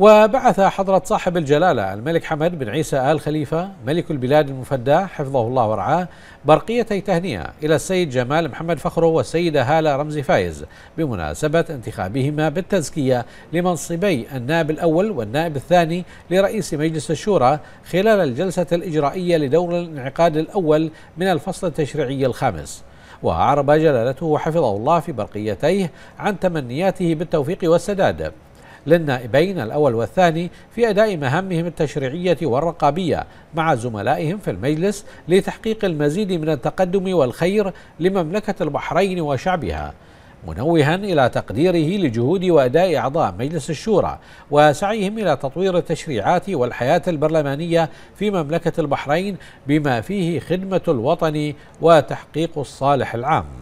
وبعث حضرة صاحب الجلالة الملك حمد بن عيسى آل خليفة ملك البلاد المفدى حفظه الله ورعاه برقيتي تهنئة إلى السيد جمال محمد فخرو والسيدة هالة رمزي فايز بمناسبة انتخابهما بالتزكية لمنصبي النائب الأول والنائب الثاني لرئيس مجلس الشورى خلال الجلسة الإجرائية لدور الانعقاد الأول من الفصل التشريعي الخامس وأعرب جلالته حفظه الله في برقيتيه عن تمنياته بالتوفيق والسداد للنائبين الأول والثاني في أداء مهامهم التشريعية والرقابية مع زملائهم في المجلس لتحقيق المزيد من التقدم والخير لمملكة البحرين وشعبها منوها إلى تقديره لجهود وأداء أعضاء مجلس الشورى وسعيهم إلى تطوير التشريعات والحياة البرلمانية في مملكة البحرين بما فيه خدمة الوطن وتحقيق الصالح العام